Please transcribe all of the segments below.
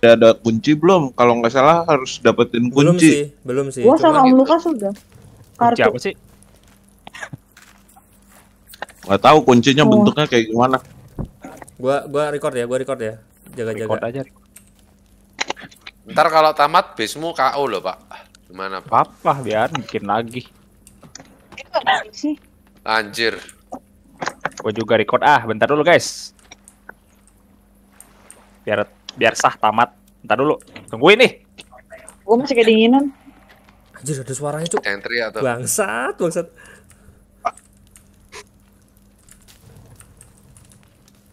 Udah ada kunci belum? Kalau nggak salah harus dapetin belum kunci. Sih, belum sih. Gua sama Om gitu. Lukas udah. Kartu. Kunci apa sih? Gak tau kuncinya oh. bentuknya kayak gimana. Gua gua record ya, gua record ya. Jaga-jaga. aja. Ntar kalau tamat bismu KO loh, Pak. Gimana, Pak? Apa, biar bikin lagi. Anjir. Gue juga record ah, bentar dulu guys. Biar biar sah tamat. Bentar dulu. Tungguin nih. Gue masih kedinginan. Anjir ada suaranya cuk. Entry atau bangsat, bangsat.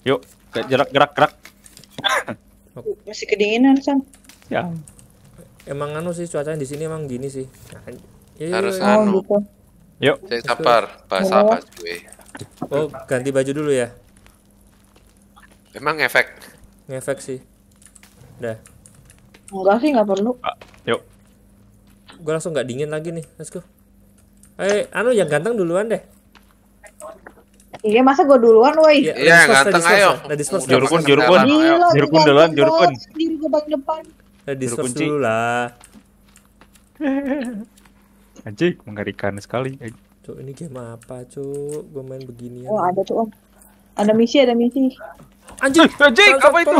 Yuk, gerak gerak gerak. Masih kedinginan, Sam. Ya. Emang anu sih cuacanya di sini emang gini sih. Nah, iya, iya, harus iya. Harus oh, anu. Gitu. Yuk. Saya sabar bahasa apa gue Oh, ganti baju dulu ya. Emang efek? Ngefek sih. Udah. Enggak sih, nggak perlu. Ah, yuk. Gue langsung nggak dingin lagi nih. Let's go. Eh, anu yang ganteng duluan deh. Iya, masa gue duluan, woi. Iya, ya, ganteng ayo. Ladies nah, first. Jurukun, nah, jurukun. Jurukun duluan, jurukun. Diri gua bak depan. Ladies nah, first dulu lah. Anjing, mengerikan sekali. Cuk, ini game apa, Cuk? Gue main begini. Ya. Oh, ada tuh, oh, Om. Ada misi, ada misi. Anjing, eh, anjing, apa itu?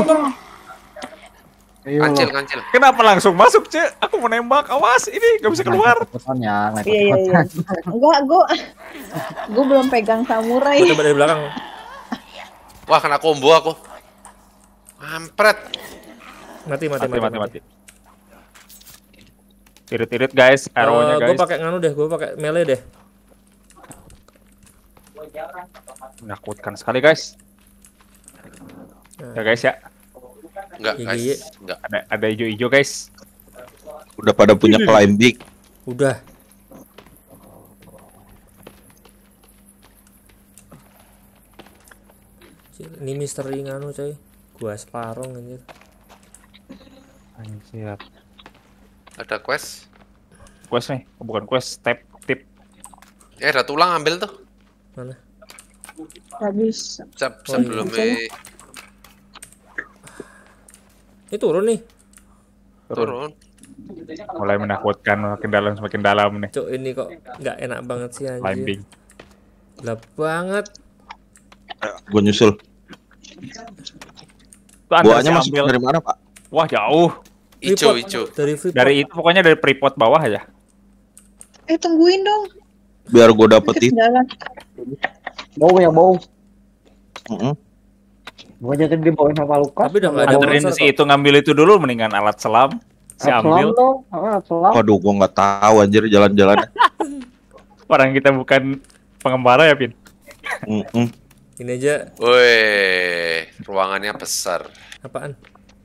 Kancil, kancil. Kenapa langsung masuk, Cek? Aku mau nembak. Awas, ini gak bisa keluar. Ya, iya, iya, iya. Enggak, gue gue belum pegang samurai. Udah dari belakang. Wah, kena combo aku. Mampret. Mati, mati, mati, mati, mati. Tirit-tirit, guys. Arrow-nya, eh, guys. Gue pakai nganu deh, gue pakai melee deh. Menakutkan sekali guys. Ya guys ya. Enggak guys. Enggak. Ada ada hijau-hijau guys. Udah pada punya climbing Udah. Ini misteri nganu coy. Gua separong anjir. Anjir. Ada quest? Quest nih, bukan quest, step tip. Eh, ada tulang ambil tuh. Mana? habis bisa. Se sebelum Ini turun nih. Turun. turun. Mulai menakutkan makin dalam semakin dalam nih. Cuk ini kok nggak enak banget sih anjir. Climbing. Gelap banget. Gue nyusul. Buahnya masuk dari mana, Pak? Wah, jauh. Icu, icu. Dari, dari itu pokoknya dari pripot bawah aja. Ya? Eh, tungguin dong biar gue dapet itu mau yang mau mm -hmm. jadi kan dibawain sama luka tapi udah nggak dengerin si itu ngambil itu dulu mendingan alat selam si alat ambil selam waduh gue nggak tahu anjir jalan-jalan orang kita bukan pengembara ya pin mm ini aja woi ruangannya besar apaan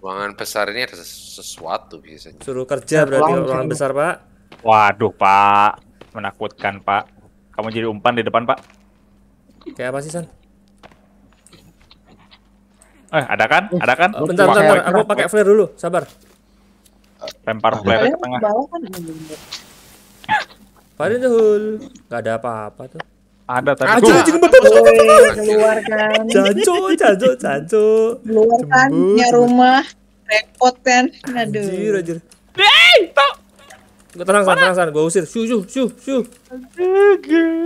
ruangan besar ini ada sesuatu biasanya suruh kerja berarti ruangan besar pak waduh pak menakutkan, Pak. Kamu jadi umpan di depan, Pak. Kayak apa sih, San? Eh, ada kan? Eh, ada kan? Oh, bentar, bentar, bentar. Aku pakai flare dulu. Sabar. Lempar ah, flare ke tengah. Kan Padahal dahul. Gak ada apa-apa tuh. Ada tapi Aja anjing betul. Keluarkan. Jancu, jancu, jancu. Keluarkan punya rumah repot kan. Aduh. Anjir, anjir. Eh, tok. Gak tenang san, tenang san, gua usir. shu, shu, shu. syu.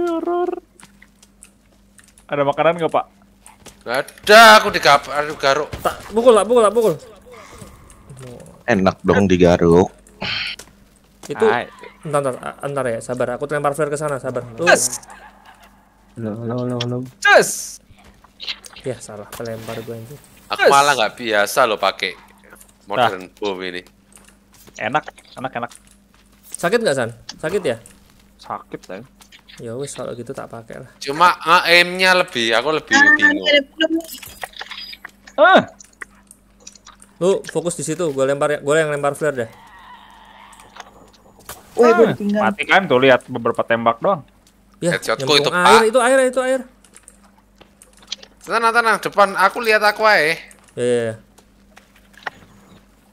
Horor. Ada makanan nggak pak? Gak ada, aku kapal. Aduh garuk. Tak, pukul lah, pukul lah, pukul. Enak dong digaruk. Itu, entar, entar, entar ya, sabar. Aku lempar flare ke sana, sabar. Lu. Lo, lo, lo, lo. Cus. Ya salah, kelempar gue aja. Aku malah nggak biasa lo pakai modern nah. boom ini. Enak, enak, enak. Sakit nggak San? Sakit ya? Sakit lah. Ya wes kalau gitu tak pakai lah. Cuma ah, aimnya lebih, aku lebih ah, bingung. Ah. Lu fokus di situ, gue lempar, ya, gue yang lempar flare deh. Oh, ah, mati kan tuh lihat beberapa tembak doang. Ya, Headshotku itu air, itu air, itu air. Tenang, tenang, depan aku lihat aku ae. Iya. Yeah.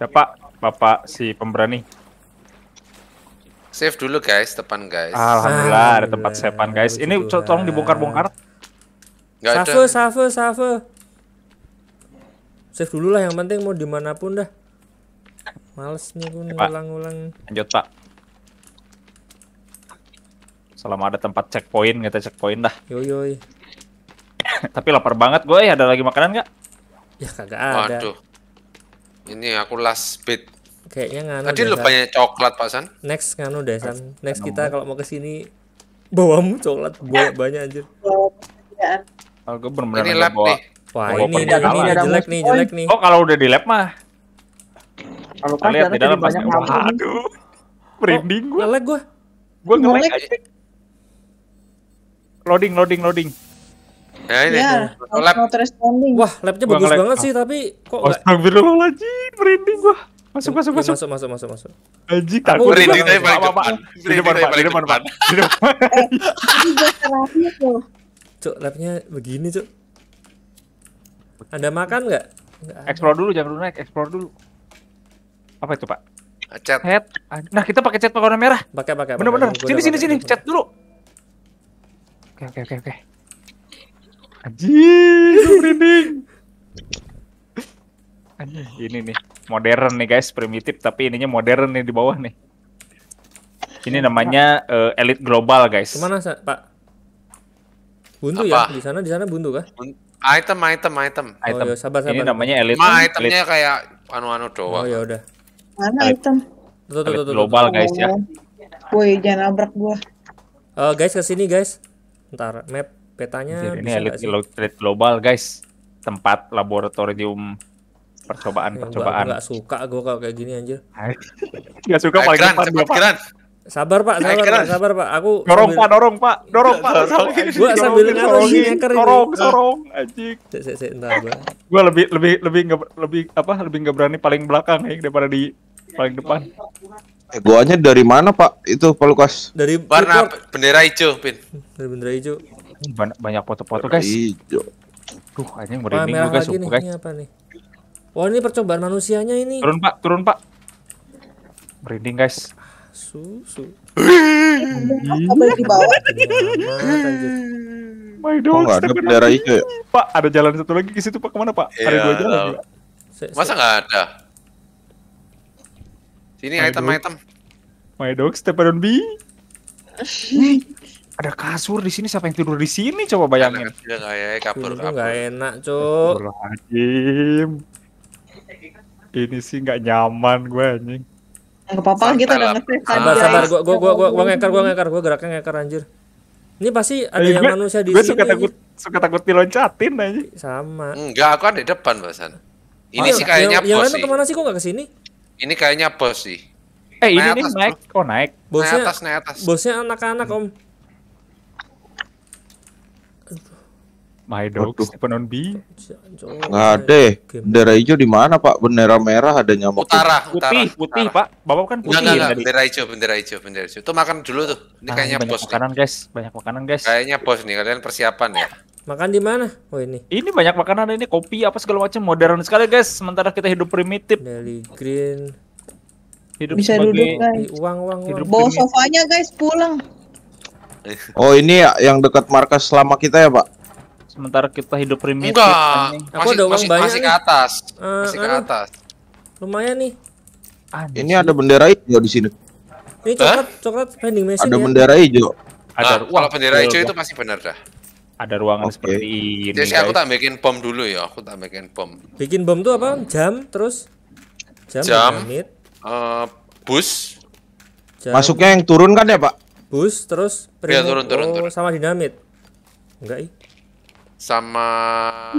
Siapa? Ya. Bapak si pemberani. Save dulu guys, depan guys. Alhamdulillah ah, ada tempat iya. sepan guys. Ini tolong dibongkar-bongkar. Save, save, save. Save dulu lah yang penting mau dimanapun dah. Malas nih gue ngulang ulang Lanjut pak. Selama ada tempat checkpoint kita checkpoint dah. Yoi yoi. Tapi lapar banget gue. Ada lagi makanan nggak? Ya kagak ada. Waduh. Ini aku last bit kayaknya nganu tadi lu banyak coklat pasan next nganu deh san next kita kalau mau kesini bawamu coklat banyak banyak anjir kalau gue bener-bener ini lab nih wah ini, ini, jelek nih jelek nih oh kalau udah di lab mah kalau kan lihat di dalam pasti aduh merinding gue ngelag gue gue ngelag loading loading loading Ya ini. Ya, lab. Wah, labnya bagus banget sih tapi kok Astagfirullahaladzim, merinding gua. Masuk, masuk, masuk. Masuk, masuk, masuk, masuk. Aji, Aku ready saya paling depan. Di depan, Cuk, labnya begini, Cuk. Anda makan nggak? Explore dulu, jangan dulu naik. Explore dulu. Apa itu, Pak? Cat. Nah, kita pakai cat warna merah. Pakai, pakai. Bener-bener. Sini, sini, sini. Cat dulu. Oke, oke, oke, oke. Aji, merinding. Ini nih modern nih guys, primitif tapi ininya modern nih di bawah nih. Ini namanya uh, elit global guys. Kemana Pak? Buntu ya? Apa? ya? Di sana di sana buntu kah? Item item item. Item. Oh, sabar, sabar. Ini namanya elite. Mah itemnya elite. kayak anu-anu doang. Oh ya udah. Mana item? Tuh, tuh, tuh, global guys ya. Woi, jangan nabrak gua. Uh, guys ke sini guys. Ntar map petanya. Jadi ini elite global guys. Tempat laboratorium percobaan ya, percobaan nggak suka gue kalau kayak gini anjir nggak suka paling keren sabar pak sabar pak sabar pak sabar pak aku dorong pak dorong pak dorong pak gue sambil ngorongin dorong dorong anjing sek sek entar gue lebih lebih lebih nggak lebih apa lebih nggak berani paling belakang ya daripada di paling depan eh guanya dari mana pak itu Pak Lukas dari warna bendera hijau pin dari bendera hijau banyak foto-foto guys hijau Duh, anjing merinding gue guys. Ini apa nih? Wah ini percobaan manusianya ini. Turun pak, turun pak. Merinding guys. Susu. Apa di bawah. My dog. ada ya? Pak, ada jalan satu lagi ke situ pak kemana pak? Yeah, ada iya, dua jalan. Masa nggak ada? Sini item, item. My dog, step on B. ada kasur di sini siapa yang tidur di sini coba bayangin. Enggak ya, kabur kabur. enak, Cuk. Astagfirullahaladzim ini sih nggak nyaman gue anjing. nggak apa-apa kita udah nge-save Sabar sabar gue gue gue gue ngekar gue ngekar gue geraknya ngekar anjir. Ini pasti ada eh, yang gue, manusia di gue sini. Gue suka takut aja. suka takut diloncatin aja. Sama. Enggak, aku ada di depan bahasan. Ini oh, sih kayaknya bos. Yang lain kemana sih kok nggak kesini? Ini kayaknya bos sih. Eh, naik ini atas, nih naik. oh, naik? Bosnya naik atas, naik atas. Bosnya anak-anak, Om. My dog Waduh. Stephen on B. Enggak ada. Bendera hijau di mana, Pak? Bendera merah ada nyamuk. Utara, putih, utara, putih, utara. Pak. Bapak kan putih. Enggak, ya enggak, ya, bendera hijau, bendera hijau, bendera hijau. Tuh makan dulu tuh. Ini ah, kayaknya banyak bos makanan, nih. guys. Banyak makanan, guys. Kayaknya bos nih, kalian persiapan ya. Makan di mana? Oh ini. Ini banyak makanan ini kopi apa segala macam modern sekali guys. Sementara kita hidup primitif. Dari green. Hidup bisa sebagai... duduk guys. Uang uang. uang. Bawa sofanya guys pulang. Oh ini ya yang dekat markas lama kita ya pak? sementara kita hidup primitif enggak kan, aku masih, ada masih, banyak masih ke atas uh, masih uh, ke atas lumayan nih ada ini ada bendera hijau di sini ini coklat huh? coklat pending machine ada ya. bendera hijau ada ah, kalau bendera hijau itu masih benar dah ada ruangan okay. seperti ini jadi guys. aku tak bikin bom dulu ya aku tak bikin bom bikin bom tuh apa jam terus jam, jam uh, bus jam. masuknya yang turun kan ya pak bus terus ya, turun, turun, oh, turun. sama dinamit enggak ih sama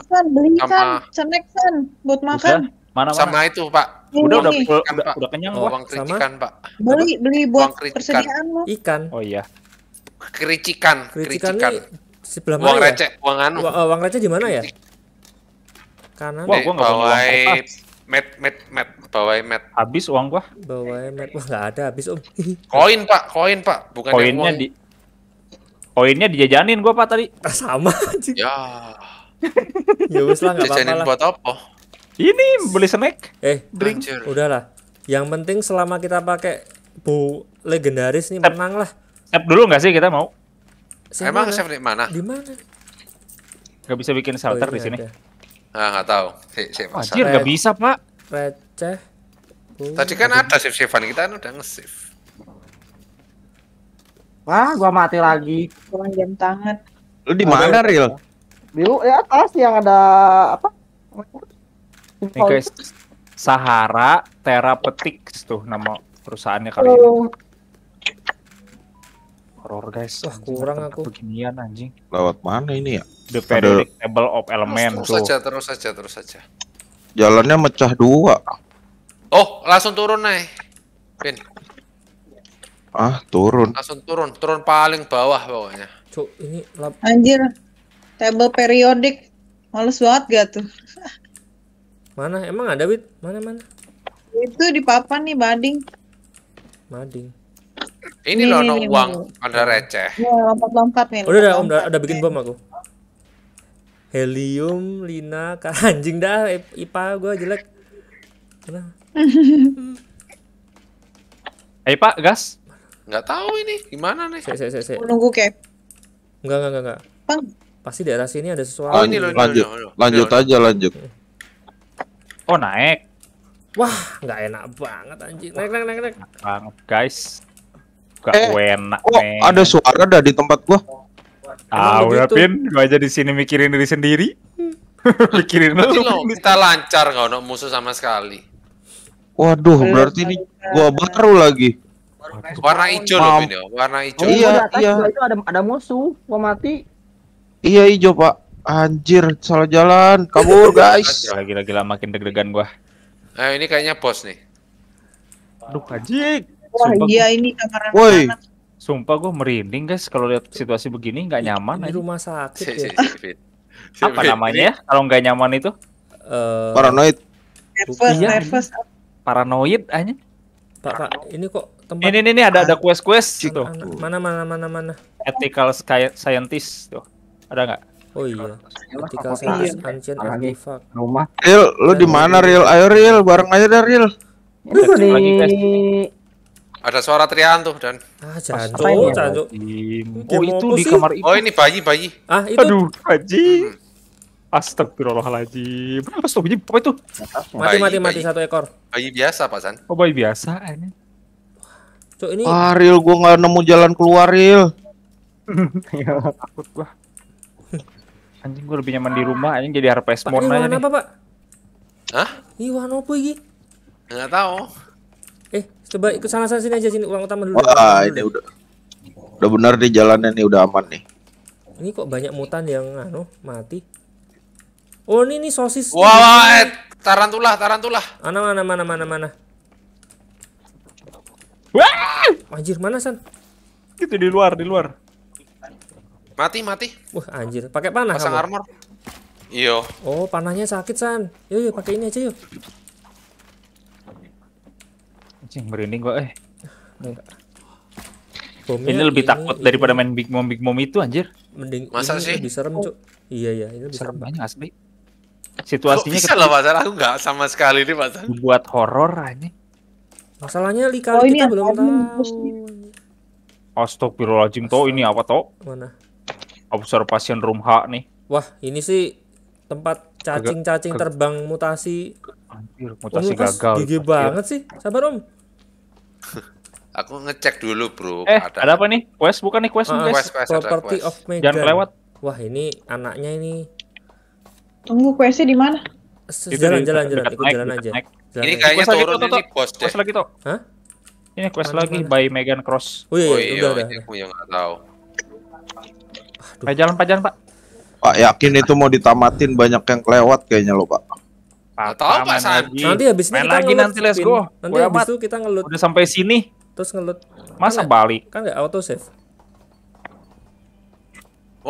San, beli sama snack San buat makan. Udah, mana, mana Sama itu, Pak. Ini. Udah udah ikan, udah, Pak. udah kenyang oh, gua. Uang kritikan, Pak. Beli beli buat persediaan lo. Ikan. Oh iya. Kericikan, kericikan. kericikan. Sebelah mana? Uang ya? receh, uang anu. Uang, eh, uang receh di mana ya? Kanan. Wah, gua enggak bawa met met met bawai met habis uang gua bawai met wah nggak ada habis om koin pak koin pak bukan koinnya uang. di Koinnya dijajanin gua Pak tadi. Ah, sama anjing. Ya. ya wis lah enggak apa-apa. Jajanin buat apa? Ini beli snack. Eh, drink. Anjir. Udahlah. Yang penting selama kita pakai bu legendaris nih Step. menang lah. Step dulu nggak sih kita mau? Save Emang save di mana? Di mana? Gak bisa bikin shelter oh, di iya sini. Ada. Ah, nggak tahu. Si, si, Anjir, nggak bisa, Pak. Receh. Oh, Tadi kan ada save-savean kita kan udah nge-save. Wah, gua mati lagi. Kurang jam tangan. Lu di mana, Ril? Di ya atas yang ada apa? Ini guys, Sahara Therapeutics tuh nama perusahaannya kali ini. Oh. Horor guys, ah, kurang aku. Beginian anjing. Lewat mana ini ya? The periodic table of element terus, terus Aja, terus aja, terus aja. Jalannya mecah dua. Oh, langsung turun nih. Pin. Ah, turun. Langsung turun, turun paling bawah pokoknya. Cuk, ini lap... Anjir. Table periodik. Males banget gak tuh? mana? Emang ada, Wit? Mana mana? Itu di papan nih, mading Mading. Ini, ini loh no uang, ini. ada receh. Ya, lompat-lompat nih. Udah, udah, lompat, udah, udah bikin bom aku. Helium, Lina, anjing dah IPA gue jelek. Nah. Eh, Pak, gas. Nggak tahu ini gimana nih. Saya saya saya. Nunggu kek. Enggak enggak enggak enggak. Pasti daerah sini ada sesuatu. Oh, ini loh, lanjut. lanjut, lanjut aja lanjut. Oh, naik. Wah, nggak enak banget anjing. Naik naik naik naik. Banget, guys. Gak eh, enak. Oh, men. ada suara dah di tempat gua. Ah, udah pin, gua aja di sini mikirin diri sendiri. mikirin lu. Kita lancar nggak ono musuh sama sekali. Waduh, berarti ini gua baru lagi. Warna hijau loh ini, warna hijau. Oh, iya iya, iya, iya. Itu ada ada musuh, mau mati. Iya hijau, Pak. Anjir, salah jalan. Kabur, guys. Gila-gila makin deg-degan gua. Nah, ini kayaknya bos nih. Aduh, anjir. Wah, iya ini kamar Woi. Sumpah gua merinding guys kalau lihat situasi begini nggak nyaman. Di rumah sakit si, ya. Si, si, apa namanya kalau nggak nyaman itu? paranoid. Nervous, iya, nervous. Paranoid aja. Pak, ini kok tempat ini ini, ini ada ada quest ah, quest gitu mana mana mana mana ethical scientist tuh ada nggak Oh iya, iya ethical scientist ancient artifact. Rumah. Real, lu di mana iya, iya, real? Ayo real, bareng aja deh real. Ini ada suara teriakan tuh dan ah jancuk oh, oh itu di kamar itu oh ini bayi bayi ah itu aduh bayi hmm. Astagfirullahaladzim. Apa itu? Mati, mati, mati satu ekor. Bayi biasa, Pak San. Oh, bayi biasa. Ini. Eh. Cok ini Ah, real gua nggak nemu jalan keluar, Iya, takut gua. Anjing gua lebih nyaman di rumah anjing jadi harpes mon aja. Ini apa, Pak? Hah? Ini warna apa ini? Enggak tahu. Eh, coba ikut sana sana sini aja sini ulang utama dulu. Wah, ini udah. Udah benar di jalannya nih, udah aman nih. Ini kok banyak mutan yang anu mati. Oh, ini nih sosis. Wah, wow, eh, tarantula, tarantula. Mana mana mana mana mana. Wah! Anjir, mana San? Itu di luar, di luar. Mati, mati. Wah, anjir. Pakai panah Pasang kamu? armor. Iya. Oh, panahnya sakit, San. Yuk, yuk pakai ini aja yuk. Anjing merinding gua eh. Bomnya ini lebih ini, takut ini, daripada main Big Mom Big Mom itu anjir. Mending Masa ini sih? lebih serem, Cuk. Oh. Iya, iya, ini lebih serem, banyak asli. Situasinya Kok bisa lah, loh, Aku nggak sama sekali nih, Mas. Buat horor anjing. Masalahnya Lika oh, kita belum tahu. Astagfirullahaladzim, Astagfirullah. toh ini apa toh? Mana? Observation room H nih. Wah, ini sih tempat cacing-cacing terbang mutasi. Anjir, mutasi Om, gagal. Gigi iya. banget sih. Sabar, Om. Aku ngecek dulu, Bro. Eh, ada, ada apa nih? Quest bukan nih quest, uh, quest, quest Property quest. of Megan. Jangan lewat. Wah, ini anaknya ini. Tunggu questnya di mana? Jalan-jalan jalan, jalan, jalan. ikut naik, jalan aja. Naik ini kayaknya quest turun lagi, ini quest Quest lagi tuh. Hah? Ini quest Mana lagi mana? by Megan Cross. Oh iya, udah iya, oh iya udah, udah. Aku yang enggak iya, tahu. Aduh. Pak jalan, Pak jalan, Pak. Pak yakin itu mau ditamatin banyak yang kelewat kayaknya lo, Pak. Atau apa Pak Nanti habis ini kita lagi nanti let's go. Nanti Udah habis itu kita ngelut. Udah sampai sini. Terus ngelut. Masa kan balik? Kan enggak auto save.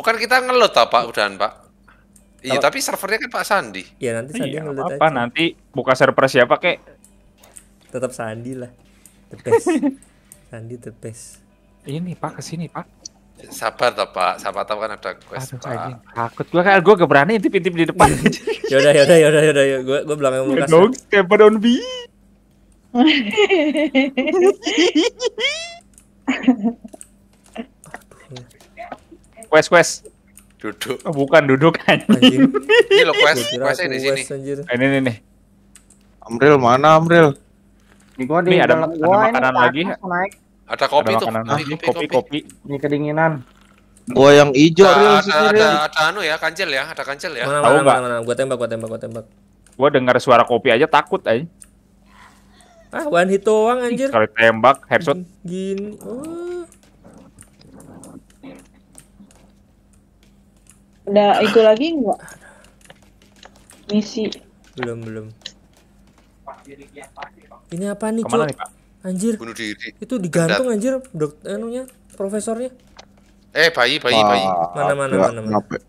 kan kita ngelut apa udahan, Pak? Iya, tapi servernya kan Pak Sandi. Iya, nanti Sandi iya, apa, apa nanti buka server siapa kek? Tetap Sandi lah. The best. Sandi the best. Ini Pak ke sini, Pak. Sabar toh Pak, sabar toh kan ada quest Aduh, Pak. Takut gua kan gua gak berani intip-intip di depan. ya ya udah, udah, ya udah, ya udah. Gua gua mau muka. Iya dong, step on B. Ya. Quest, quest. Duduk. Oh, bukan duduk anjing. ini lo quest, quest di sini. Eh, ini nih nih. Amril mana Amril? Ini gua di ada, ada makanan ini lagi. Naik. Ada kopi ada tuh. kopi lagi. Kopi, kopi, kopi. Ini kedinginan. Gua yang hijau ada, real, ada, ada, ada, anu ya, kancil ya, ada kancil ya. Tahu mana, gua tembak, gua tembak, gua tembak. Gua dengar suara kopi aja takut aja. Ah, one hit doang anjir. Sekali tembak headshot. Gini. Oh. Udah itu lagi enggak? Misi. Belum, belum. Ini apa nih, cuy Anjir. Bunuh diri. Itu digantung anjir dok anunya profesornya. Eh, bayi, bayi, bayi. Mana mana ya, mana. Kenapa? Ya?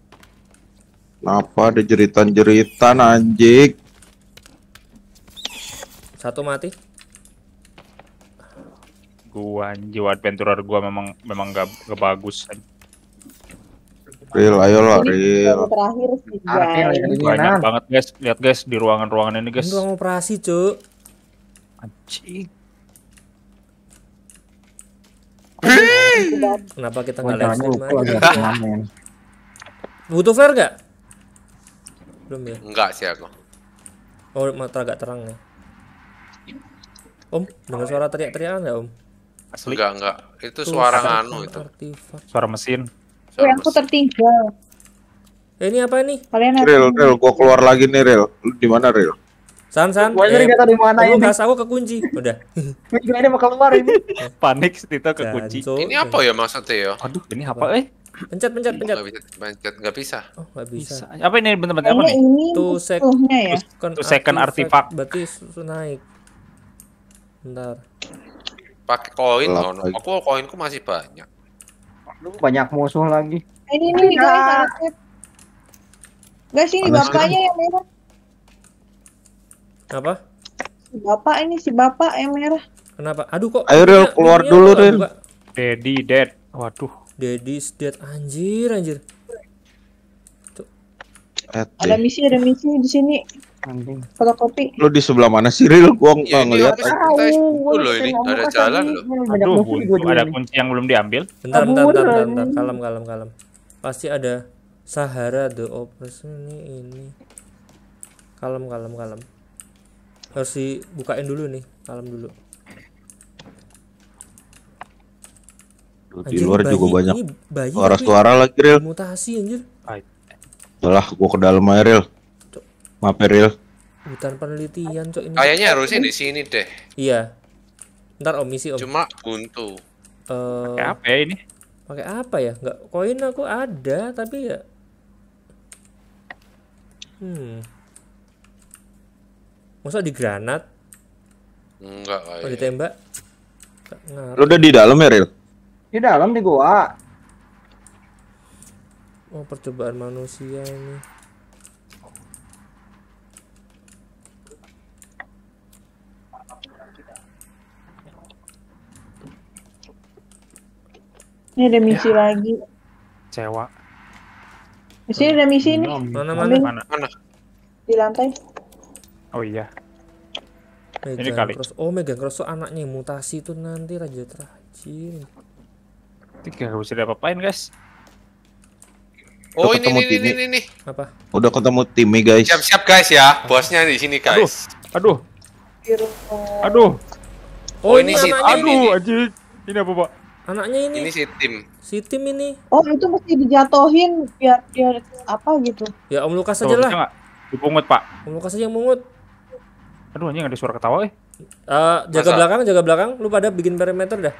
Kenapa ada jeritan-jeritan anjing? Satu mati. Gua anjir adventurer gua memang memang gak, gak bagus. Anjir. Real, ayo lah, real. Terakhir sih, ah, guys. Banyak banget, guys. Lihat, guys, di ruangan-ruangan ini, guys. ruang operasi, cuk. Anjing. Kenapa kita oh, nggak lihat stream Butuh flare nggak? Belum ya? Enggak sih aku. Oh, mata agak terang ya. Om, dengar suara teriak-teriakan nggak, Om? Asli. Enggak, enggak. Itu suara anu itu. Suara mesin yang aku tertinggal. Eh, ini apa nih? Kalian ada real, Rel, gua keluar lagi nih, real. di mana, real? San, San. Gua eh, kata di mana ini? Gas aku kekunci. Udah. ini mau keluar ini. Panik Tito kekunci. Ini apa ya maksudnya ya? Aduh, ini apa eh? Pencet, pencet, pencet. Enggak bisa, pencet, enggak bisa. Oh, enggak bisa. Apa ini benar-benar apa nih? Ini tuh ya? Tuh second artifact. Berarti susu naik. Bentar. Pakai koin, aku oh, koinku masih banyak. Lu banyak musuh lagi. Nah, ini nih guys, nah. ada Guys, ini bapaknya yang merah. Apa? Si bapak ini si bapak yang merah. Kenapa? Aduh kok. Ayo real keluar dulu Ril. Daddy dead. Waduh. daddy dead anjir anjir. Tuh. Ada misi, ada misi di sini. Anjing. Fotokopi. Lu di sebelah mana sih, Ril? Gua ya, iya, ngelihat. Tahu, ini ada jalan lo. Aduh, ada kunci yang belum diambil. Bentar, bentar, bentar, bentar, Kalem, kalem, kalem. Pasti ada Sahara the Opus ini ini. Kalem, kalem, kalem. Harus dibukain dulu nih, kalem dulu. Anjir, di luar juga banyak suara-suara lagi, Ril. Mutasi anjir. Ayo. lah, gua ke dalam aja, Ril material hutan penelitian cok ini kayaknya harusnya di sini deh iya ntar om misi om cuma buntu uh, apa ya ini pakai apa ya nggak koin aku ada tapi ya hmm masa di granat enggak kayaknya. oh, iya. ditembak lu udah di dalam ya Ril? di dalam di gua oh percobaan manusia ini Ini ada misi ya. lagi. Cewa. sini ada misi nih. Mana mana? Mana? mana? Di lantai. Oh iya. Megan ini kali. Cross. Oh Megan Cross anaknya mutasi itu nanti raja terakhir. Tiga gak bisa diapa-apain guys. Oh ini ini, ini ini ini Apa? Udah ketemu timi guys. Siap-siap guys ya, bosnya di sini guys. Aduh, aduh, aduh. Oh, oh ini sih. Aduh, anjing. Ini apa pak? Anaknya ini. Ini si Tim. Si Tim ini. Oh, itu mesti dijatuhin biar biar apa gitu. Ya Om Lukas aja lah. Dipungut, Pak. Om Lukas aja yang mungut. Aduh anjing ada suara ketawa eh. Uh, jaga Masa? belakang, jaga belakang. Lu pada bikin perimeter dah.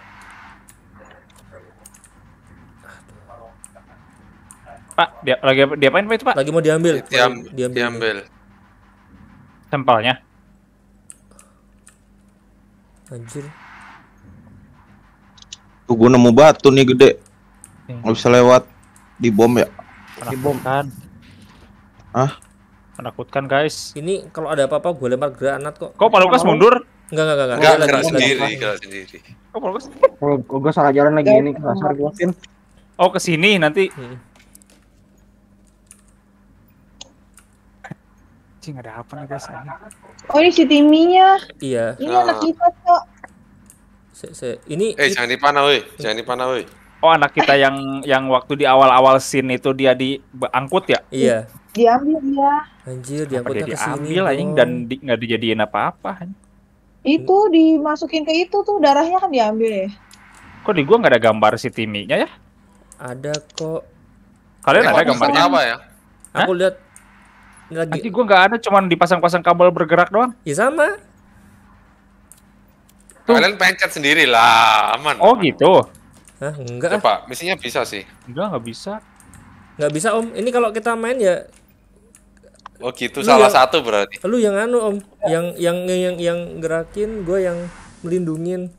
Pak, dia lagi diapain Pak itu, Pak? Lagi mau diambil. Diam, diambil. diambil. Sampelnya. Anjir. Tuh gue nemu batu nih gede. Iya. Nggak bisa lewat. Di bom ya? Di bom kan. Ah? Menakutkan guys. Ini kalau ada apa-apa gue lempar granat kok. Kok Palukas mundur? Enggak, enggak, enggak. Enggak, enggak sendiri, enggak sendiri. Kok Palukas? gue salah jalan lagi ini kasar gue. Oh, kesini nanti. Cing hmm. ada apa nih guys? Oh ini si nya. Iya. Ini anak ah. kita kok. Ini Eh, it... jangan dipanah, woi. Jangan dipanah, woi. Oh, anak kita yang yang waktu di awal-awal scene itu dia diangkut ya? Iya. Diambil dia. Anjir, diangkutnya dia diambil aja dan di, nggak dijadiin apa-apa. Itu dimasukin ke itu tuh darahnya kan diambil ya. Kok di gua nggak ada gambar si Timinya ya? Ada kok. Kalian eh, ada gambarnya? Apa ya? Hah? Aku lihat lagi. Nanti gua nggak ada, cuman dipasang-pasang kabel bergerak doang. Ya sama tuh. Kalian pencet sendiri lah, aman. Oh aman. gitu. Hah, enggak. Coba, misinya bisa sih. Enggak, enggak bisa. Enggak bisa, Om. Ini kalau kita main ya Oh gitu, lu salah yang, satu berarti. Lu yang anu, Om. Yang yang yang yang, yang gerakin, gue yang melindungin.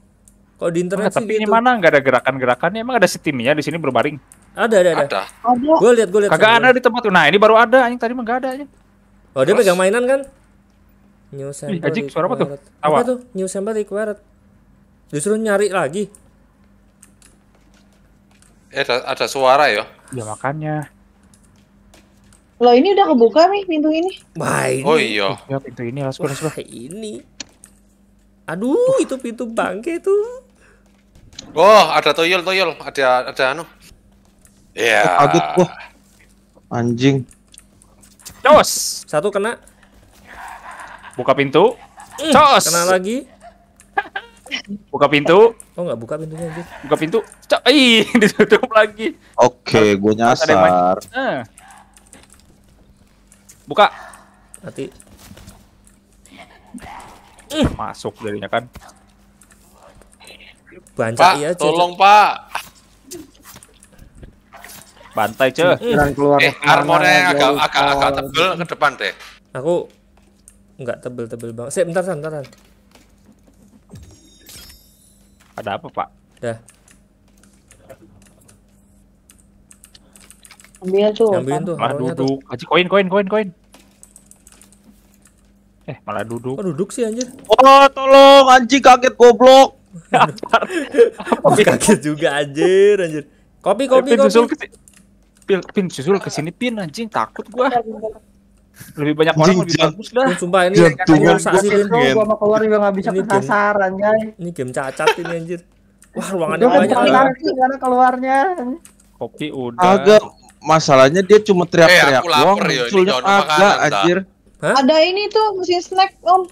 kok di internet nah, sih tapi gitu. Tapi mana nggak ada gerakan-gerakannya? Emang ada timnya di sini berbaring? Ada, ada, ada. ada. gue lihat, gue lihat. Kagak ada di tempat. Nah, ini baru ada. Anjing tadi mah nggak ada aja. Oh, Terus. dia pegang mainan kan? New sample. Ajik, suara apa tuh? Apa tuh? New sample required justru nyari lagi. Eh, ada, ada suara ya? Ya makanya. lo ini udah kebuka nih pintu ini. Wah ini. Oh iya. Ya pintu ini harus Wah, sebelah ini. Aduh itu pintu bangke tuh Oh ada toyol toyol ada ada anu. ya Yeah. Oh, kaget gua. Anjing. Cos. Satu kena. Buka pintu. Mm, Kena lagi buka pintu oh nggak buka pintunya anjir buka pintu cak ih ditutup lagi oke okay, gue nyasar eh. buka nanti masuk jadinya kan Bantai pak ya, tolong pak bantai ce. Hmm. keluar eh armornya yang agak agak agak tebel ke depan deh aku nggak tebel-tebel banget. Sip, bentar, bentar, bentar. Ada apa, Pak? Ya. Ambil tuh. Ambilin tuh. Malah duduk. Kasih koin, koin, koin, koin. Eh, malah duduk. Kok duduk sih anjir. Oh, tolong anjing kaget goblok. Apa? kaget juga anjir, anjir. Kopi, kopi, eh, kopi. pin, pin susul ke sini pin anjing takut gua lebih banyak orang lebih bagus dah. Sumpah ini sensasi ini. Gua mau keluar juga enggak bisa kesasar anjay. Ini game cacat ini anjir. Wah, ruangannya banyak. Gimana keluarnya? Kopi udah. Agak masalahnya dia cuma teriak-teriak eh, doang. Munculnya agak anjir. Hah? Ada ini tuh mesin snack, Om.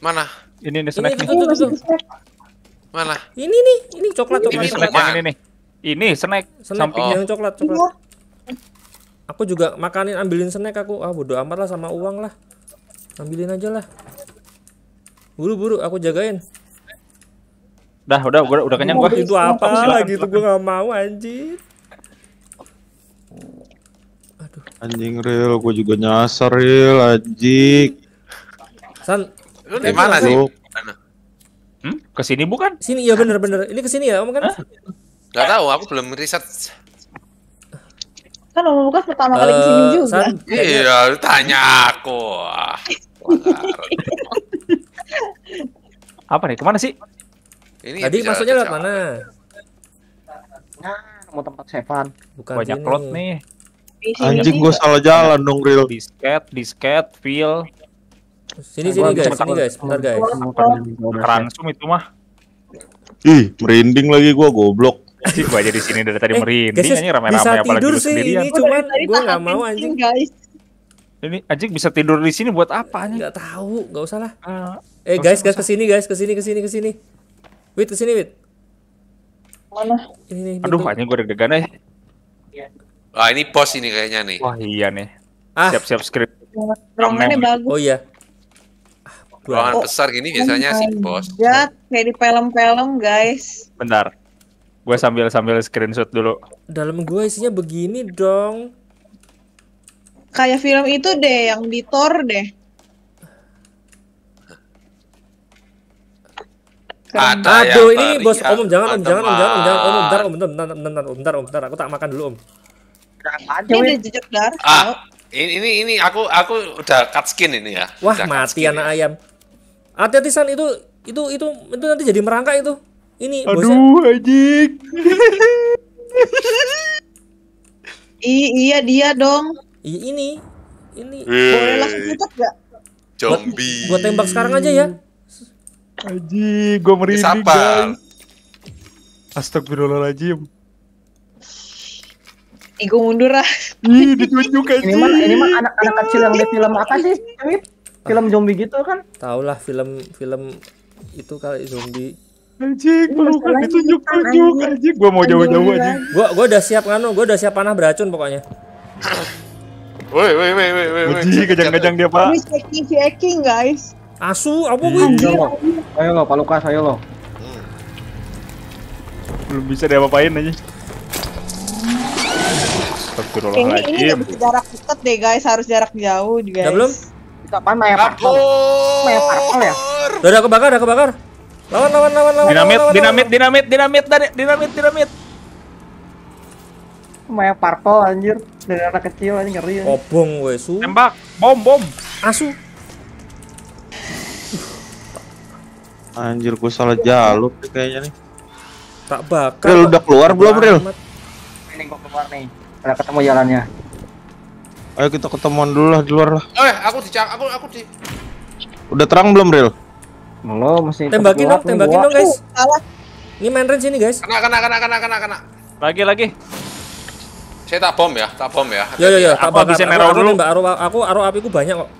Mana? Ini nih snack ini, nih. Tuh, tuh, tuh. Mana? Ini nih, ini coklat coklat. Ini snack yang ini nih. Ini snack samping yang coklat coklat aku juga makanin ambilin snack aku ah bodo amat lah sama uang lah ambilin aja lah buru-buru aku jagain Dah, udah, gua udah kenyang gua. Itu apa lagi itu gua gak mau anjir. Aduh. Anjing real, gua juga nyasar real anjing. San, lu di mana sih? Hmm? Ke sini bukan? Sini ya bener-bener. Ini ke sini ya, Om kan? Gak tahu, aku belum riset. Kan Om Lukas pertama kali uh, kesini eh, juga. San, iya, tanya aku. Apa nih? Kemana sih? Ini Tadi maksudnya lewat mana? Nah, mau tempat Seven Bukan Banyak sini. plot nih. Misi, Anjing gue salah jalan dong, Real. Disket, disket, feel. Sini sini guys, sini guys, bentar guys. transum itu mah. Ih, merinding lagi gua goblok sih gue aja di sini dari tadi eh, merinding anjing rame-rame apalagi tidur sih sendirian. ini cuma gua nggak mau anjing guys ini anjing bisa tidur di sini buat apa anjing? Enggak tahu, enggak usah lah. Ah, eh guys, guys ke sini guys, ke sini ke sini ke sini. Wait, ke sini, wait. Mana? Ini, Aduh, anjing gue deg-degan eh. Wah, ini pos ini kayaknya nih. Wah, iya nih. Ah. Siap-siap script. Ruangannya bagus. Oh iya. Ruangan oh, besar gini biasanya sih bos. Ya, kayak di film-film, guys. Bentar. Gue sambil sambil screenshot dulu. Dalam gue isinya begini dong. Kayak film itu deh yang di Thor deh. Ada Aduh, ini bos om, om jangan om jangan om jangan om jangan om bentar om bentar bentar bentar om bentar om bentar aku tak makan dulu om. Ini jejak darah. Ah, ini ini ini aku aku udah cut skin ini ya. Wah udah mati anak ya. ayam. Hati-hati san itu itu itu itu nanti jadi merangkak itu ini aduh anjing I, iya dia dong. I, ini. Ini boleh langsung cetak gak? Zombie. Gua, tembak sekarang aja ya. Aji, gua merinding siapa Astagfirullahaladzim. Ih, gua mundur lah Ih, ditunjuk aja. Ini mah ini mah anak-anak kecil yang lihat film apa sih? Ah. Film zombie gitu kan? Tahulah film film itu kali zombie Anjing, pelukan ditunjuk-tunjuk anjing. Gua mau jauh-jauh anjing. Gua gua udah siap nganu, gua udah siap panah beracun pokoknya. Woi, woi, woi, woi, woi. Uji kejang-kejang dia, Pak. Ini checking checking, guys. Asu, apa gue? Ayo lo, ayo lo, Pak Lukas, ayo lo. Hmm. Belum bisa dia apain aja. Ini, ini jarak dekat deh guys, harus jarak jauh guys. Udah belum? Kapan Maya Parpol? Maya ya? Udah, kebakar, ada kebakar. Lawan lawan lawan lawan. Dinamit lawan, dinamit lawan. dinamit dinamit dinamit dinamit dinamit. Main parpol anjir dari anak kecil aja ngeri. Ya. Obong gue su. Tembak bom bom. Asu. Anjir gue salah jalur kayaknya nih. Tak bakal. Ril udah keluar belum real Ini gue keluar nih. Udah ketemu jalannya. Ayo kita ketemuan dulu lah di luar lah. Eh, aku di aku aku di. Udah terang belum real masih tembakin dong, tembakin dong guys. Ini main range ini guys. Kena kena kena kena kena kena. Lagi lagi. Saya tak bom ya, tak bom ya. Yo yo yo, tak bom Saya nero dulu. Mbak Aro aku Aro apiku banyak kok.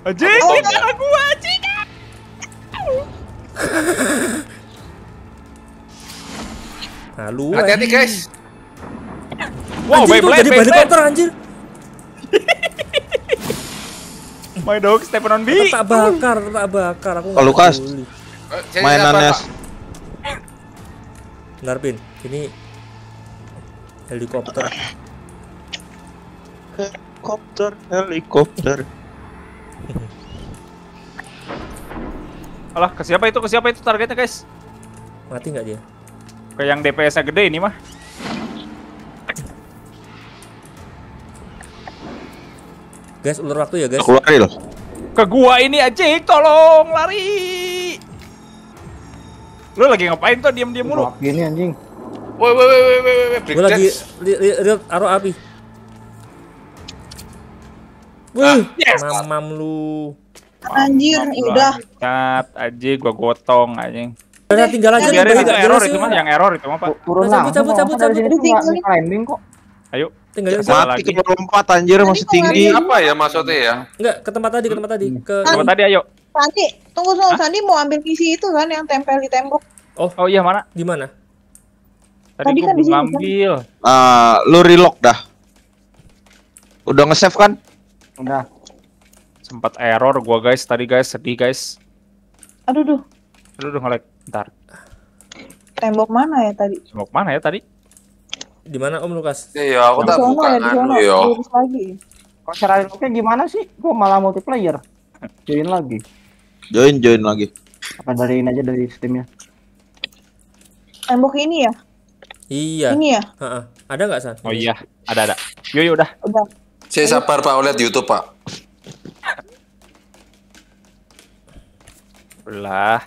Anjing, ini aku gua, anjing. Halu. Hati-hati eh. guys. Wow, anjir, Beyblade, jadi balik counter anjir. My dog stepping on me. Tak bakar, tak bakar aku. Kalau oh, Lukas. Eh, Mainannya. Bentar, Pin. Ini helikopter. Helikopter, helikopter. Alah, ke siapa itu? Ke siapa itu targetnya, guys? Mati nggak dia? Ke yang DPS-nya gede ini mah. Guys, ulur waktu ya, guys. Keluaril. Ke gua ini aja, tolong lari. Lu lagi ngapain tuh diam-diam mulu? Gini anjing. Woi, woi, woi, woi, woi, Gua lagi lihat aro api. Wih, ah, mamam lu. Anjir, udah. Cat, aja, gua gotong anjing. Udah tinggal aja. Biarin itu error ya. itu mah, yang error itu mah, Pak. Turun lah. Cabut, cabut, cabut, cabut. Landing kok. Ayo. Tinggal ya, mati ke lompat anjir masih tinggi. Apa ya maksudnya ya? Enggak, ke tempat tadi, ke tempat tadi. Ke tempat tadi ayo. Sandi, tunggu dulu. Sandi mau ambil visi itu kan yang tempel di tembok. Oh, oh iya mana? Di mana? Tadi, tadi kan di sini. Kan? Ambil. Kan? Uh, lu relock dah. Udah nge-save kan? Udah. Sempat error gua guys tadi guys, sedih guys. Aduh duh. Aduh duh ngelag. Ntar. Tembok mana ya tadi? Tembok mana ya tadi? Di mana Om Lukas? Iya, aku tak ya, buka ya, kan. Iya. Lagi. Kok cara oke gimana sih? Kok malah multiplayer. Join lagi. Join, join lagi. Apa dariin aja dari Steam-nya? Tembok ini ya? Iya. Ini ya? Heeh. Ada nggak, San? Oh iya, ada ada. Yuk, yuk udah. Udah. Saya sabar Pak, lihat YouTube Pak. lah.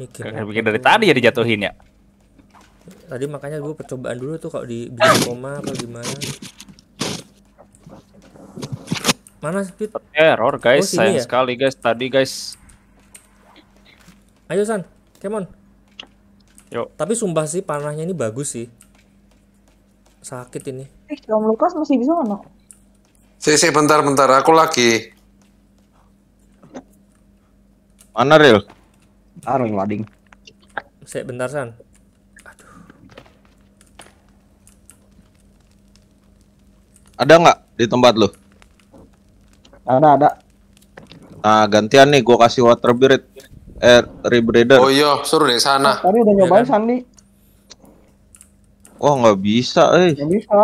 Mikir, Mikir dari tadi ya dijatuhin ya tadi makanya gue percobaan dulu tuh kalau di bikin koma apa gimana mana speed error oh, guys oh, sayang ya? sekali guys tadi guys ayo san kemon yuk tapi sumpah sih panahnya ini bagus sih sakit ini eh Om Lukas masih bisa mana si si bentar bentar aku lagi mana real tarung loading lading saya bentar san Ada nggak di tempat lu? Ada, ada. Nah, gantian nih gua kasih water air air rebreather. Oh iya, suruh deh sana. Nah, tadi udah iya nyobain ya, Sandi. Wah, nggak bisa, eh. Nggak bisa.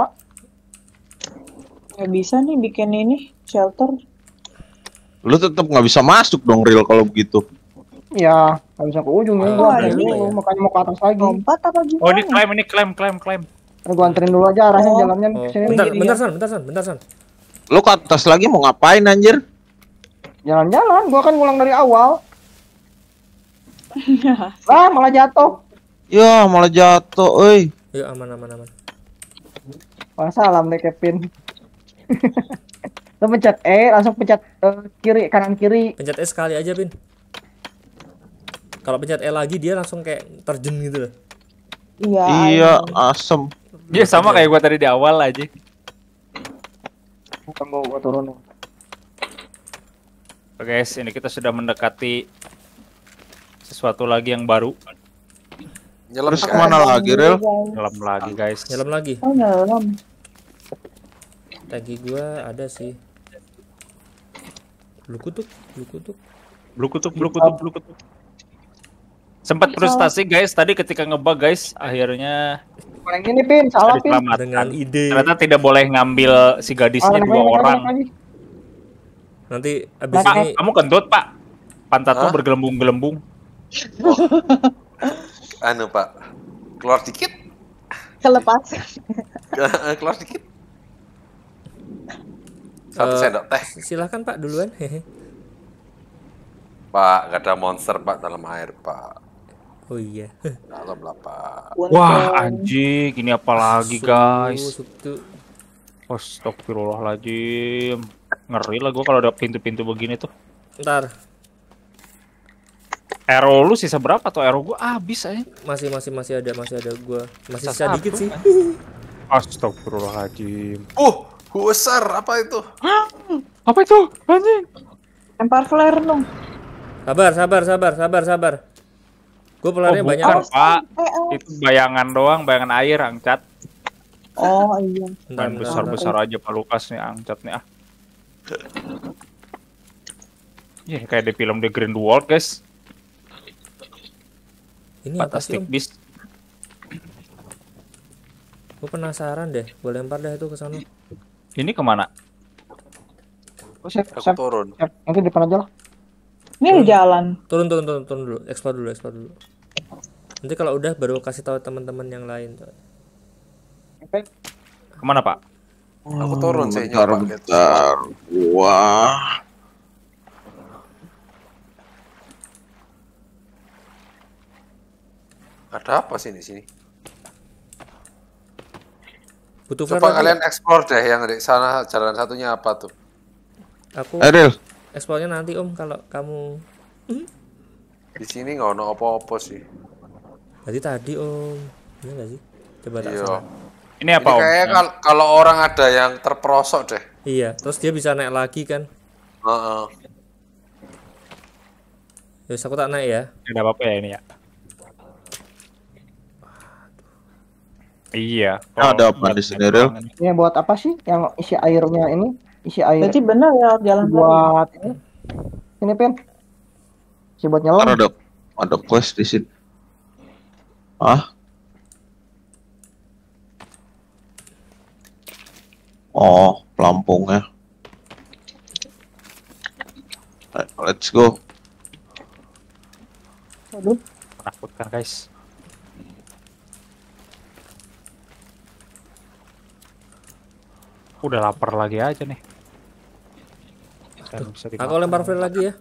Nggak bisa nih bikin ini shelter. Lu tetap nggak bisa masuk dong, real kalau begitu. Ya, nggak bisa ke ujung oh, ya. Gua, iya ya. makanya mau ke atas lagi. Lompat apa gimana? Oh, ini klaim, ini klaim, klaim, klaim. Eh, gua anterin dulu aja arahnya oh. jalannya oh. sini. Bentar, nih. bentar San, bentar San, bentar San. Lu ke atas lagi mau ngapain anjir? Jalan-jalan, gua kan ngulang dari awal. ah, malah jatuh. Ya, malah jatuh, euy. Ya aman aman aman. Wah, salam deh Kevin. Lu pencet E, langsung pencet uh, kiri, kanan kiri. Pencet E sekali aja, Pin. Kalau pencet E lagi dia langsung kayak terjun gitu loh. Iya. Iya, asem. Awesome. Iya yeah, sama iya. kayak gua tadi di awal aja. Bukan mau gua turun. Oke guys, ini kita sudah mendekati sesuatu lagi yang baru. Nyelam Terus kemana lagi, Rel? Nyelam lagi, ah. guys. Nyelam lagi. Oh, nyelam. Tagi gua ada sih. Blue kutuk, blue kutuk. Blue kutuk, blue kutuk, blue kutuk. Sempat iya. frustasi guys tadi ketika ngebug guys, akhirnya Paling ini Pin, salah Pin. Dengan ide. Ternyata tidak boleh ngambil si gadisnya oh, dua orang. Nanti abis ini... kamu kentut pak. Pantatmu tuh bergelembung-gelembung. Oh. anu pak, keluar dikit. Kelepas. keluar dikit. Satu uh, sendok teh. Silahkan pak duluan. Pak, gak ada monster pak dalam air pak. Oh iya. Dalam lapak. Wah anjing, ini apa lagi guys? Oh stok lagi, Ngeri lah gue kalau ada pintu-pintu begini tuh. Ntar. Arrow lu sisa berapa tuh? Arrow gue habis aja. Masih masih masih ada masih ada gue. Masih sisa dikit sih. Astagfirullahaladzim. Uh, besar apa itu? apa itu? Anjing. Empar flare dong. Sabar, sabar, sabar, sabar, sabar. Gue pelari oh, banyak. Oh, Pak. Itu bayangan doang, bayangan air, angcat. Oh iya. Main besar-besar aja Pak Lukas nih, angcat nih ah. Ya kayak di film The Green World, guys. Ini Fantastic apa sih, Beast. Gue penasaran deh, gue lempar deh itu ke sana. Ini kemana? Oh, siap, Aku siap, turun. Siap. Nanti depan aja lah. Ini turun. jalan. Turun, turun, turun, turun dulu. Explore dulu, explore dulu nanti kalau udah baru kasih tahu teman-teman yang lain Oke. kemana pak oh, aku turun saya nyoba bentar wah ada apa sih di sini butuh coba kalian ya? explore deh yang di sana jalan satunya apa tuh aku Ariel. explore nanti om kalau kamu hmm? Di sini nggak ono apa opo sih. tadi tadi om, ini iya nggak sih? Coba tak iya. Ini apa ini om? Kayaknya kal kalau orang ada yang terperosok deh. Iya, terus dia bisa naik lagi kan? Heeh. Uh -uh. aku tak naik ya. Tidak apa-apa ya ini ya. Iya. Oh, ada apa di sini, real Ini buat apa sih? Yang isi airnya ini? Isi air. Jadi benar ya jalan buat ini. Ini, pen sih buat nyelam. Ada ada quest di sini. Ah? Oh, pelampungnya. Let's go. Aduh. Menakutkan guys. Udah lapar lagi aja nih. aku lempar flare lagi ya.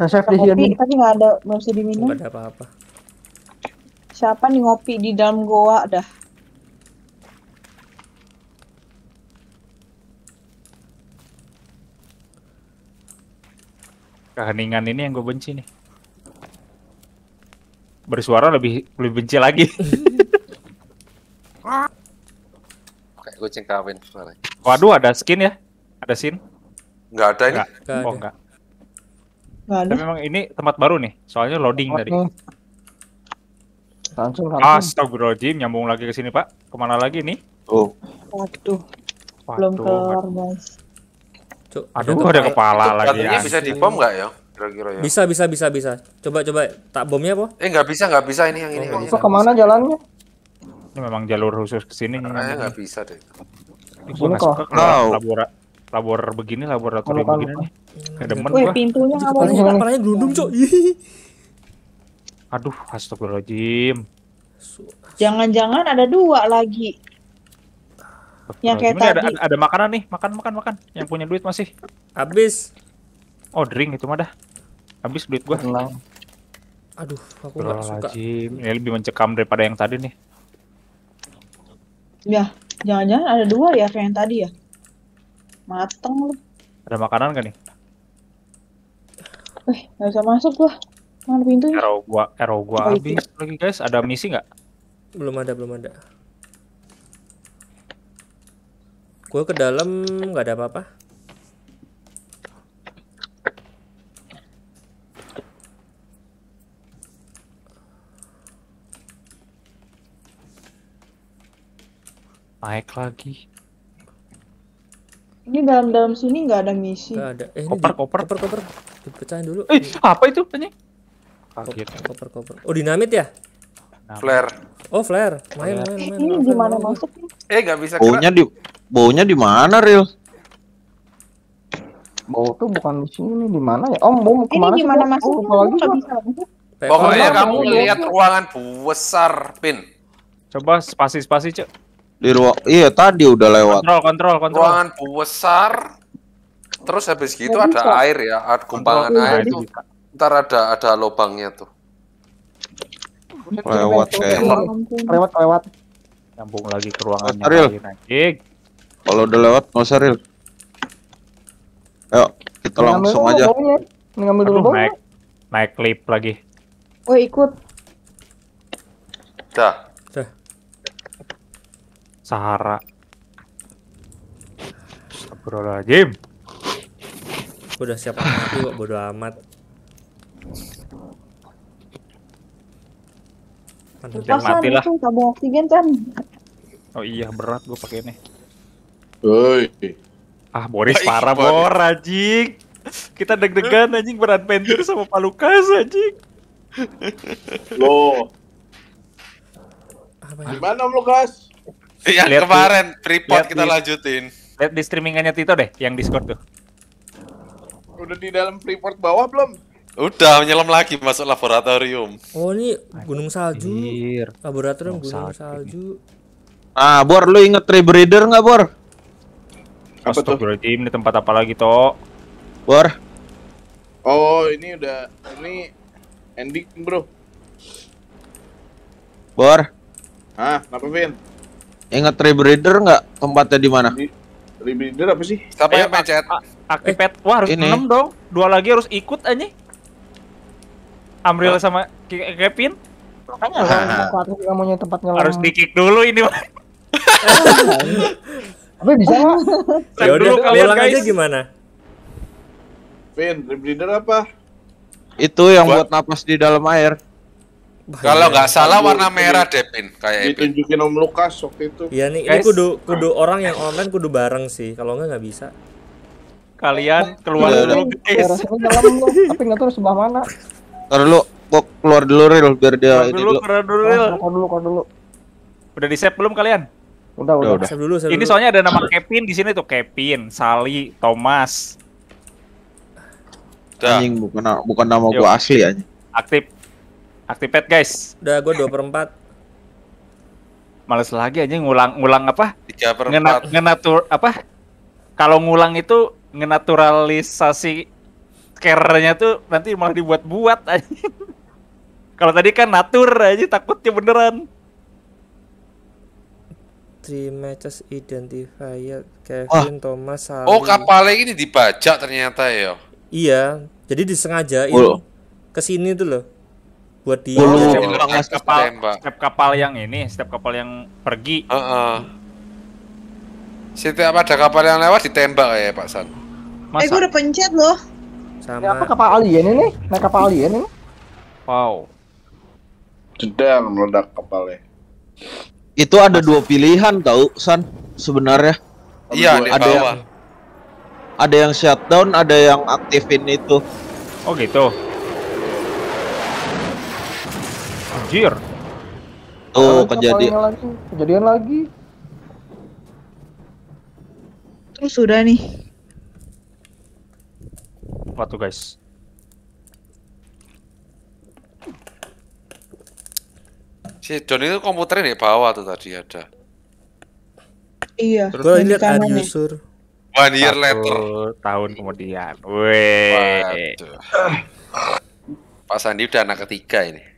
Nah, chef di sini. Tapi nggak ada mesti diminum. Nggak ada apa-apa. Siapa nih ngopi di dalam goa dah? Keheningan ini yang gue benci nih. Bersuara lebih lebih benci lagi. Oke, gue cengkawin suara. Waduh, ada skin ya? Ada skin Nggak ada ini. Nggak, oh, enggak. Tapi memang ini tempat baru nih, soalnya loading tadi. Langsung, langsung. Astagfirullahaladzim, nyambung lagi ke sini pak. Kemana lagi nih? Oh. Waduh. Belum kelar guys. Cuk, Aduh, ada kayak... kepala itu, lagi. Batunya bisa dibom nggak ya? Kira-kira ya. Bisa, bisa, bisa, bisa. Coba, coba. Tak bomnya apa? Eh, nggak bisa, nggak bisa ini yang ini. Oh, ini. kemana jalannya? Ini memang jalur khusus ke sini. Kayaknya nggak bisa deh. Ini ke nggak suka labor begini laboratorium kalo, begini nih kayak demen eh, gua pintunya apa mau buka gelundung cok aduh astagfirullahaladzim jangan-jangan ada dua lagi yang kayak tadi ada, ada, ada makanan nih makan makan makan yang punya duit masih habis oh drink itu mah dah habis duit gua Lang. aduh aku nggak suka ini lebih mencekam daripada yang tadi nih ya jangan-jangan ada dua ya kayak yang tadi ya Mateng lu. Ada makanan gak nih? Eh, gak bisa masuk gua. Mana pintunya? Arrow gua, arrow gua oh, habis lagi guys. Ada misi gak? Belum ada, belum ada. gua ke dalam gak ada apa-apa. Naik lagi. Ini dalam dalam sini nggak ada misi. Gak ada. Eh, koper, koper, koper, koper. Dipecahin dulu. Eh, apa itu? Ini. Koper, Koper, koper. Oh, dinamit ya? Flare. Oh, flare. Main, main, main. Ini gimana masuknya? Eh, nggak bisa. Baunya di, baunya di mana, Ril? Bau tuh bukan di sini, di mana ya? Om, bau kemana? Ini gimana masuk? Oh, lagi bisa. Pokoknya kamu lihat ruangan besar, Pin. Coba spasi-spasi, Cek. Di ruang iya tadi udah lewat. Kontrol, kontrol, kontrol. Ruangan besar. Terus habis gitu ada air ya, ada kumpangan air itu. Ntar ada ada lubangnya tuh. Lewat lewat Lewat, lewat. Nyambung lagi ke ruangannya. lagi Kalau udah lewat, nggak usah real. Ayo, kita langsung aja. Ya, Ngambil dulu ya. naik, naik klip lagi. Oh ikut. Dah. Sahara. Astagfirullahaladzim. Udah siap mati kok bodo amat. mati lah. Tabung oksigen kan. Oh iya berat gue pakai ini. Woi. Ah Boris parah Boris. bor anjing. Kita deg-degan anjing pentir sama Lukas anjing. Loh. Gimana Om Lukas? Iya lihat kemarin report kita lanjutin. Lihat di streamingannya Tito deh, yang Discord tuh. Udah di dalam report bawah belum? Udah menyelam lagi masuk laboratorium. Oh ini gunung salju. Anjir. Laboratorium gunung, salju. Ah, Bor, lu inget Tree Breeder nggak Bor? Apa tuh? ini tempat apa lagi, Tok? Bor. Oh, ini udah ini ending, Bro. Bor. Ah, apa Vin? Ingat rebreeder nggak tempatnya di mana? Rebreeder apa sih? Siapa yang pencet? Aktif pet. Wah, harus ini. 6 dong. Dua lagi harus ikut aja. Amril sama eh, Kevin. Makanya lah, harus kamunya tempatnya Harus dikik dulu ini, Tapi bisa lah. Ya udah, kalian guys. aja gimana? Vin, rebreeder apa? Itu yang buat napas di dalam air. Kalau nggak kan salah warna merah Depin kayak ditunjukin Om Lukas waktu itu. Iya nih, ini kudu kudu orang yang online kudu bareng sih. Kalau nggak nggak bisa. Kalian keluar dulu guys. Tapi nggak tahu sebelah mana. Taruh dulu, kok keluar dulu real biar dia ini dulu. Keluar dulu, keluar ah, dulu, keluar dulu, keluar dulu. Udah di save belum kalian? Udah, udah. udah. Save dulu, save ini soalnya ada nama Kevin di sini tuh Kevin, Sali, Thomas. Anjing bukan bukan nama gua asli anjing. Aktif. Activate guys. Udah gue 2 per 4. Males lagi aja ngulang-ngulang apa? 3 per 4. Ngena, ngenatur, apa? Kalau ngulang itu ngenaturalisasi care-nya tuh nanti malah dibuat-buat aja. Kalau tadi kan natur aja takutnya beneran. Three matches identified. Kevin, oh. Thomas, Sari. Oh kapal ini dibajak ternyata ya? Iya, jadi disengajain oh. ke sini tuh loh buat dia oh, oh, kapal, kapal setiap kapal yang ini setiap kapal yang pergi uh -uh. setiap ada kapal yang lewat ditembak ya Pak San Masa? eh gue udah pencet loh sama ya, apa kapal alien ini naik kapal alien ini wow jedang meledak kapalnya itu ada Masa. dua pilihan tau San sebenarnya iya ada yang ada yang shutdown ada yang aktifin itu oh gitu Anjir. Tuh oh, kejadian. Lagi. Kejadian lagi. Terus sudah nih. Apa tuh guys? Si John itu komputernya di bawah tuh tadi ada. Iya. Terus ini lihat ada ya. user. One year later. tahun kemudian. Weh. Pak Sandi udah anak ketiga ini.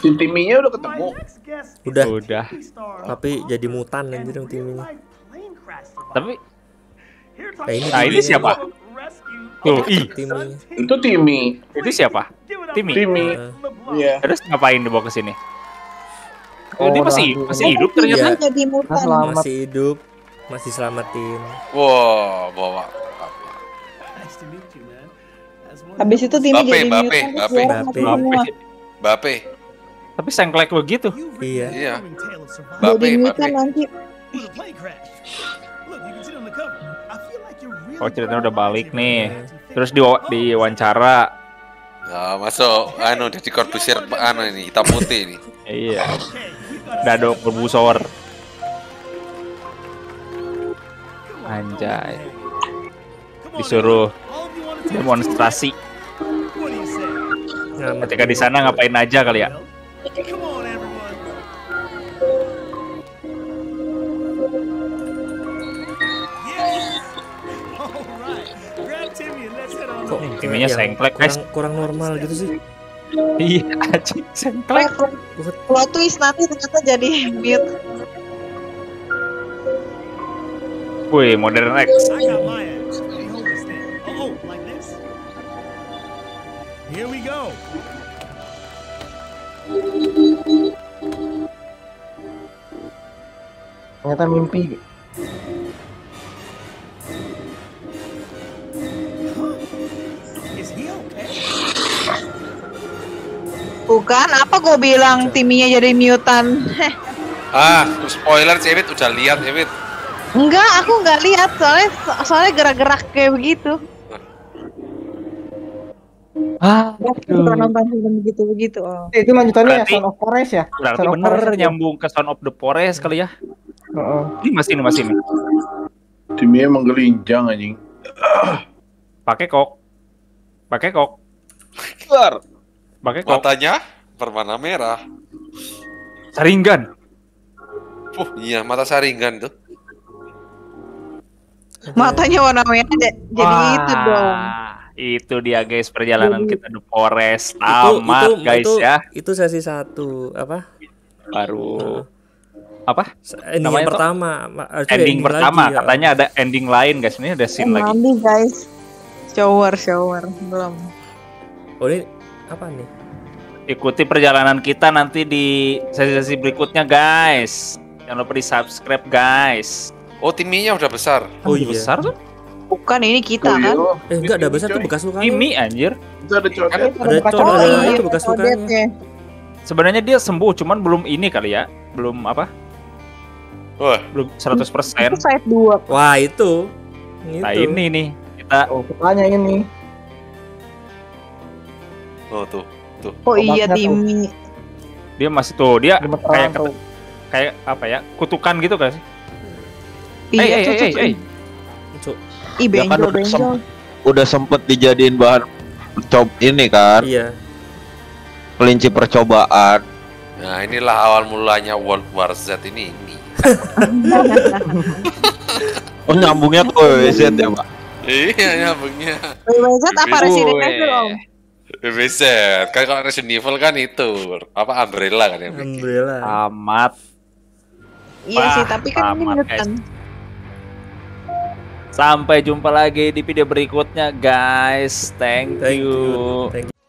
Tim udah ketemu. Udah. Udah. Tapi jadi mutan anjir dong Timmy. Tapi nah, ini, nah, ini siapa? Tuh, Timmy. Itu Timmy. Itu siapa? Timmy. Timmy. Nah. Iya. Uh. Terus ngapain dibawa ke sini? Oh, dia masih rambu. masih hidup ternyata. Iya. Masih hidup, masih selamatin. Wow, bawa. Habis itu timnya jadi Bape, Bape, Bape, Tapi sengklek begitu. Iya. Iya. Bape, Bape. nanti. Oh ceritanya udah balik nih. Terus di diwawancara. Nah, masuk anu di korpusir anu ini hitam putih ini. iya. Dado berbusor. Anjay. Disuruh demonstrasi. Ya, Ketika di sana ngapain aja kali ya? Kok timnya sengklek kurang, kurang normal gitu sih. Iya, anjing sengklek. Plot twist nanti ternyata jadi mute. Wih, Modern X. Here we go. Ternyata mimpi. Bukan, apa gue bilang timnya jadi mutan? ah, spoiler Cewit udah lihat Cewit. Enggak, aku enggak lihat soalnya soalnya gerak-gerak kayak begitu. Ah, suka nonton film begitu-begitu. Oh. Eh, itu lanjutannya ya, berarti, ya Son of Forest ya? Berarti Son bener Forest nyambung ke Son of the Forest kali ya. Uh -uh. Ini masih ini masih ini. Timnya emang gelinjang anjing. Pakai kok. Pakai kok. Keluar. Pakai kok. Matanya berwarna merah. Saringan. Oh iya, mata saringan tuh. Matanya warna merah jadi itu dong. Ah. Itu dia guys perjalanan kita di Forest tamat itu, guys itu, ya. Itu sesi satu apa? Baru nah apa ending Namanya yang pertama eh, ending, ending pertama lagi, ya. katanya ya. ada ending lain guys ini ada scene lagi guys shower shower belum oh ini apa nih ikuti perjalanan kita nanti di sesi-sesi berikutnya guys jangan lupa di subscribe guys oh timnya udah besar oh iya besar tuh Bukan ini kita oh, kan? Iya. Eh, enggak ada besar tuh bekas luka. Ini anjir. Itu ada coret ada coret Oh, iya, itu bekas luka. Sebenarnya dia sembuh, cuman belum ini kali ya. Belum apa? Wah, belum 100%. Itu side 2. Wah, itu. Nah, ini nih kita Oh, ketanya ini. Oh, tuh. Tuh. Oh iya, Dimi. Dia masih tuh, dia kayak kayak apa ya? Kutukan gitu kan sih? Iya, hey, hey, hey, hey, Ih, iya kan benjol, ya kan udah, benjol. udah sempet dijadiin bahan cop ini kan. Iya. Kelinci percobaan. Nah, inilah awal mulanya World War Z ini ini. oh, nyambungnya ke WWZ ya, Pak. Iya, nyambungnya. WWZ apa Resident Evil, WWZ Kan kalau Resident Evil kan itu apa Umbrella kan yang bikin. Umbrella. Amat. Iya sih, tapi kan ini menurut Sampai jumpa lagi di video berikutnya guys. Thank, Thank you. you. Thank you.